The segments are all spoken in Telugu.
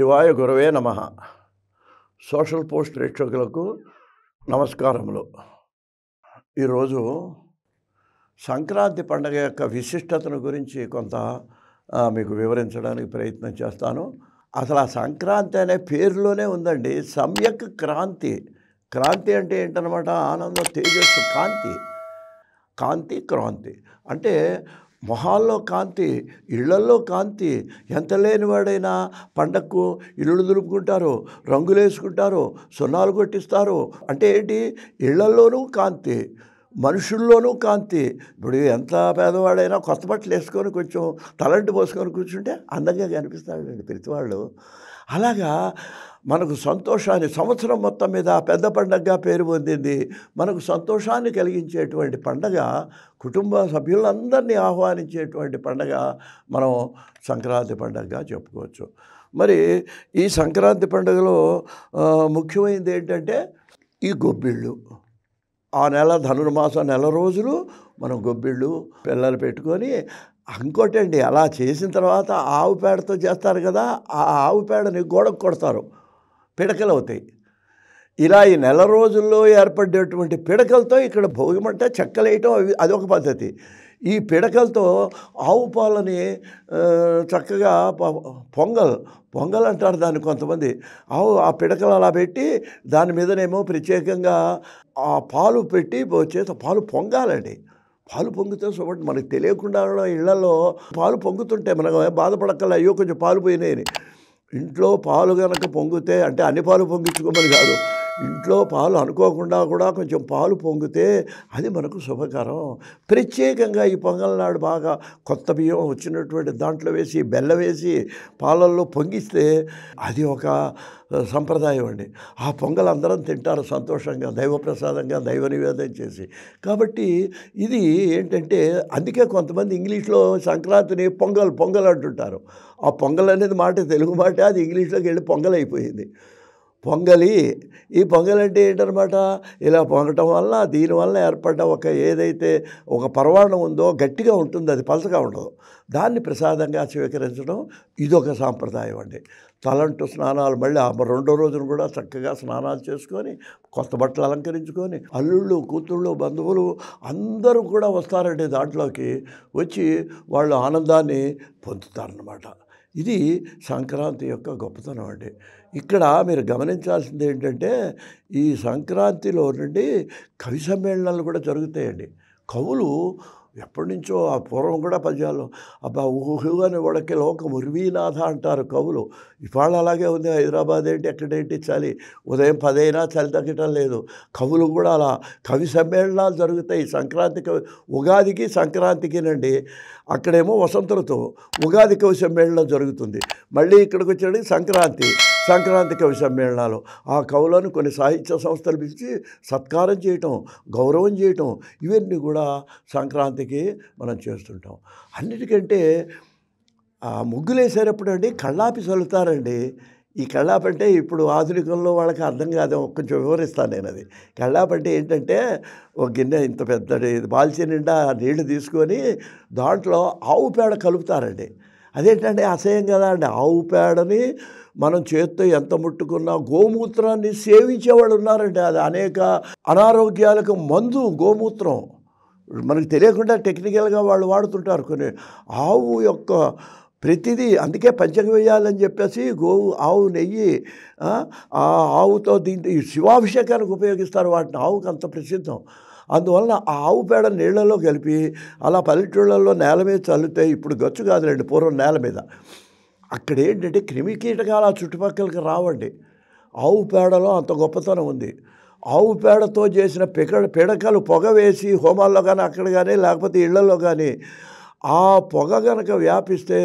శివాయ గురవే నమ సోషల్ పోస్ట్ ప్రేక్షకులకు నమస్కారములు ఈరోజు సంక్రాంతి పండుగ యొక్క విశిష్టతను గురించి కొంత మీకు వివరించడానికి ప్రయత్నం చేస్తాను అసలు ఆ సంక్రాంతి అనే పేరులోనే ఉందండి సమ్యక్ క్రాంతి క్రాంతి అంటే ఏంటనమాట ఆనంద తేజస్సు కాంతి కాంతి క్రాంతి అంటే మొహాల్లో కాంతి ఇళ్లల్లో కాంతి ఎంత లేనివాడైనా పండక్కు ఇళ్ళు దులుపుకుంటారు రంగులు వేసుకుంటారు సున్నాలు కొట్టిస్తారు అంటే ఏంటి ఇళ్లల్లోనూ కాంతి మనుషుల్లోనూ కాంతి ఇప్పుడు ఎంత పేదవాడైనా కొత్త బట్టలు వేసుకొని కొంచెం తలంటి పోసుకొని కూర్చుంటే అందంగా కనిపిస్తాడండి ప్రతి వాళ్ళు అలాగా మనకు సంతోషాన్ని సంవత్సరం మొత్తం మీద పెద్ద పండగగా పేరు పొందింది మనకు సంతోషాన్ని కలిగించేటువంటి పండగ కుటుంబ సభ్యులందరినీ ఆహ్వానించేటువంటి పండగ మనం సంక్రాంతి పండగగా చెప్పుకోవచ్చు మరి ఈ సంక్రాంతి పండుగలో ముఖ్యమైనది ఏంటంటే ఈ గొబ్బిళ్ళు ఆ నెల ధనుర్మాసం నెల రోజులు మనం గొబ్బిళ్ళు పిల్లలు పెట్టుకొని ఇంకోటండి అలా చేసిన తర్వాత ఆవు పేడతో చేస్తారు కదా ఆ ఆవు పేడని గోడకు కొడతారు పిడకలు అవుతాయి ఇలా ఈ నెల రోజుల్లో ఏర్పడేటువంటి పిడకలతో ఇక్కడ భోగిమంట చెక్కలేయటం అవి అదొక పద్ధతి ఈ పిడకలతో ఆవు పాలని చక్కగా పొంగల్ పొంగల్ అంటారు దాన్ని కొంతమంది ఆవు ఆ పిడకలు అలా పెట్టి దాని మీదనేమో ప్రత్యేకంగా ఆ పాలు పెట్టి వచ్చేసి పాలు పొంగాలండి పాలు పొంగుతే చూడండి మనకు తెలియకుండా ఇళ్లలో పాలు పొంగుతుంటే మనకు బాధపడక్కల అయ్యో కొంచెం పాలు పోయినాయని ఇంట్లో పాలు కనుక పొంగితే అంటే అన్ని పాలు పొంగించుకోమని కాదు ఇంట్లో పాలు అనుకోకుండా కూడా కొంచెం పాలు పొంగితే అది మనకు శుభకరం ప్రత్యేకంగా ఈ పొంగల్ నాడు బాగా కొత్త బియ్యం వచ్చినటువంటి దాంట్లో వేసి బెల్ల వేసి పాలల్లో పొంగిస్తే అది ఒక సంప్రదాయం అండి ఆ పొంగలు అందరం తింటారు సంతోషంగా దైవప్రసాదంగా దైవ నివేదన చేసి కాబట్టి ఇది ఏంటంటే అందుకే కొంతమంది ఇంగ్లీష్లో సంక్రాంతిని పొంగల్ పొంగల్ అంటుంటారు ఆ పొంగల్ అనేది మాట తెలుగు మాట అది ఇంగ్లీష్లోకి వెళ్ళి పొంగల్ అయిపోయింది పొంగలి ఈ పొంగలి అంటే ఏంటనమాట ఇలా పొంగటం వల్ల దీనివల్ల ఏర్పడ్డ ఒక ఏదైతే ఒక పర్వాణం ఉందో గట్టిగా ఉంటుంది అది పలసగా ఉండదు దాన్ని ప్రసాదంగా స్వీకరించడం ఇదొక సాంప్రదాయం అండి తలంటు స్నానాలు మళ్ళీ ఆ రెండో రోజున కూడా చక్కగా స్నానాలు చేసుకొని కొత్త బట్టలు అలంకరించుకొని అల్లుళ్ళు కూతుళ్ళు బంధువులు అందరూ కూడా వస్తారండి దాంట్లోకి వచ్చి వాళ్ళు ఆనందాన్ని పొందుతారనమాట ఇది సంక్రాంతి యొక్క గొప్పతనం అండి ఇక్కడ మీరు గమనించాల్సింది ఏంటంటే ఈ సంక్రాంతిలో నుండి కవి సమ్మేళనాలు కూడా జరుగుతాయండి కవులు ఎప్పటి నుంచో ఆ పూర్వం కూడా పద్యాలు అబ్బా ఊహు అని ఉడకే లోకం ఉర్వీనాథ అంటారు కవులు ఇవాళ అలాగే ఉంది హైదరాబాద్ ఏంటి ఎక్కడేంటి చలి ఉదయం పదైనా చలి తగ్గటం లేదు కవులు కూడా అలా కవి సమ్మేళనాలు జరుగుతాయి సంక్రాంతి కవి ఉగాదికి సంక్రాంతికినండి అక్కడేమో వసంత ఋతువు ఉగాది కవి సమ్మేళనం జరుగుతుంది మళ్ళీ ఇక్కడికి వచ్చాడు సంక్రాంతి సంక్రాంతి కవి సమ్మేళనాలు ఆ కవులను కొన్ని సాహిత్య సంస్థలు పిలిచి సత్కారం చేయటం గౌరవం చేయటం ఇవన్నీ కూడా సంక్రాంతికి మనం చేస్తుంటాం అన్నిటికంటే ముగ్గులేసేటప్పుడండి ముగ్గులేసేటప్పుడు అండి కళ్ళాపి చల్లుతారండి ఈ కళ్ళాపి అంటే ఇప్పుడు ఆధునికంలో వాళ్ళకి అర్థం కాదు కొంచెం వివరిస్తాను నేను అది కళ్ళాపి అంటే ఏంటంటే ఒక గిన్నె ఇంత పెద్ద బాల్చి నిండా నీళ్లు తీసుకొని దాంట్లో ఆవు పేడ కలుపుతారండి అదేంటండి అసహ్యం కదా అండి ఆవు పేడని మనం చేత్తో ఎంత ముట్టుకున్నా గోమూత్రాన్ని సేవించేవాళ్ళు ఉన్నారండి అది అనేక అనారోగ్యాలకు మందు గోమూత్రం మనకు తెలియకుండా టెక్నికల్గా వాళ్ళు వాడుతుంటారు కొన్ని ఆవు యొక్క ప్రతిదీ అందుకే పంచక వేయాలని చెప్పేసి గోవు ఆవు నెయ్యి ఆ ఆవుతో దీంతో శివాభిషేకానికి ఉపయోగిస్తారు వాటిని ఆవుకి అంత ప్రసిద్ధం అందువలన ఆ ఆవు పేడ నీళ్లలో కలిపి అలా పల్లెటూళ్ళల్లో నేల మీద చల్లితే ఇప్పుడు గచ్చు కాదులేండి పూర్వం నేల మీద అక్కడ ఏంటంటే క్రిమికీటకాలు ఆ చుట్టుపక్కలకి రావండి ఆవు పేడలో అంత గొప్పతనం ఉంది ఆవు పేడతో చేసిన పిక పిడకలు పొగ వేసి హోమాల్లో కానీ అక్కడ కానీ లేకపోతే ఇళ్లలో కానీ ఆ పొగ కనుక వ్యాపిస్తే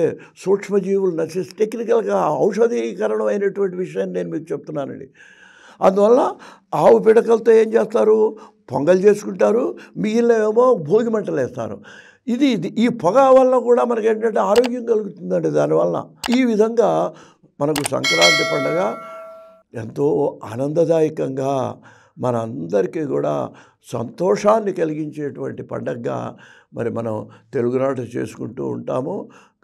సూక్ష్మజీవులు నశిస్తే టెక్నికల్గా ఔషధీకరణం అయినటువంటి విషయాన్ని నేను మీకు చెప్తున్నానండి అందువల్ల ఆవు పిడకలతో ఏం చేస్తారు పొంగల్ చేసుకుంటారు మిగిలిన ఏమో భోగి మంటలు వేస్తారు ఇది ఇది ఈ పొగ వల్ల కూడా మనకి ఏంటంటే ఆరోగ్యం కలుగుతుందండి దానివల్ల ఈ విధంగా మనకు సంక్రాంతి పండుగ ఎంతో ఆనందదాయకంగా మనందరికీ కూడా సంతోషాన్ని కలిగించేటువంటి పండగగా మరి మనం తెలుగునాట చేసుకుంటూ ఉంటాము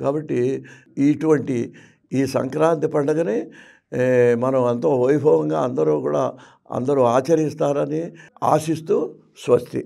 కాబట్టి ఇటువంటి ఈ సంక్రాంతి పండుగని మనం ఎంతో వైభవంగా అందరూ కూడా అందరూ ఆచరిస్తారని ఆశిస్తూ స్వస్తి